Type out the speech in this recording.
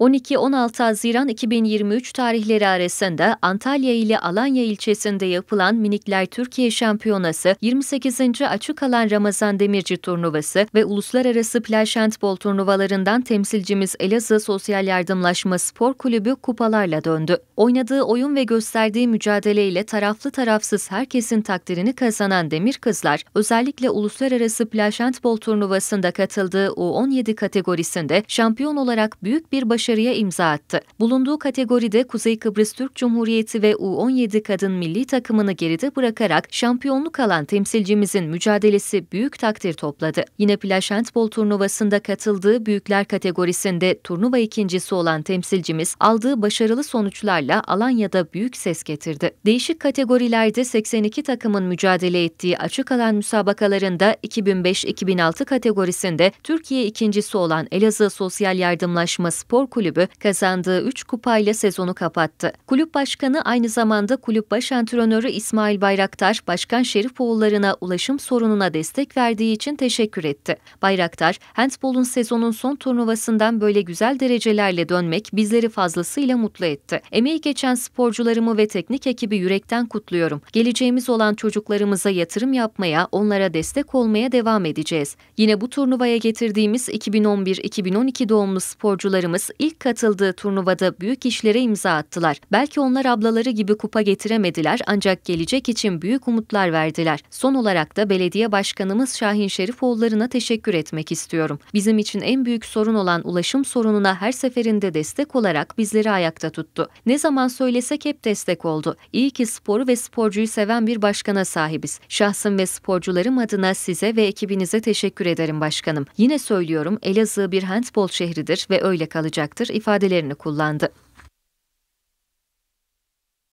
12-16 Haziran 2023 tarihleri arasında Antalya ile Alanya ilçesinde yapılan Minikler Türkiye Şampiyonası, 28. Açık Alan Ramazan Demirci Turnuvası ve Uluslararası Plaj Handbol Turnuvalarından temsilcimiz Elazığ Sosyal Yardımlaşma Spor Kulübü kupalarla döndü. Oynadığı oyun ve gösterdiği mücadeleyle taraflı tarafsız herkesin takdirini kazanan Demir Kızlar, özellikle Uluslararası Plaj Handbol Turnuvası'nda katıldığı U17 kategorisinde şampiyon olarak büyük bir başarı başarıya imza attı. Bulunduğu kategoride Kuzey Kıbrıs Türk Cumhuriyeti ve U17 kadın milli takımını geride bırakarak şampiyonluk alan temsilcimizin mücadelesi büyük takdir topladı. Yine plaj handbol turnuvasında katıldığı büyükler kategorisinde turnuva ikincisi olan temsilcimiz aldığı başarılı sonuçlarla Alanya'da büyük ses getirdi. Değişik kategorilerde 82 takımın mücadele ettiği açık alan müsabakalarında 2005-2006 kategorisinde Türkiye ikincisi olan Elazığ Sosyal Yardımlaşma Spor kulübü kazandığı 3 kupayla sezonu kapattı. Kulüp başkanı aynı zamanda kulüp baş antrenörü İsmail Bayraktar, Başkan Şerifoğulları'na ulaşım sorununa destek verdiği için teşekkür etti. Bayraktar, handbolun sezonun son turnuvasından böyle güzel derecelerle dönmek bizleri fazlasıyla mutlu etti. Emeği geçen sporcularımı ve teknik ekibi yürekten kutluyorum. Geleceğimiz olan çocuklarımıza yatırım yapmaya, onlara destek olmaya devam edeceğiz. Yine bu turnuvaya getirdiğimiz 2011-2012 doğumlu sporcularımız ilk ilk katıldığı turnuvada büyük işlere imza attılar. Belki onlar ablaları gibi kupa getiremediler ancak gelecek için büyük umutlar verdiler. Son olarak da belediye başkanımız Şahin Şerifoğulları'na teşekkür etmek istiyorum. Bizim için en büyük sorun olan ulaşım sorununa her seferinde destek olarak bizleri ayakta tuttu. Ne zaman söylesek hep destek oldu. İyi ki sporu ve sporcuyu seven bir başkana sahibiz. Şahsım ve sporcularım adına size ve ekibinize teşekkür ederim başkanım. Yine söylüyorum Elazığ bir handbol şehridir ve öyle kalacak olacaktır ifadelerini kullandı.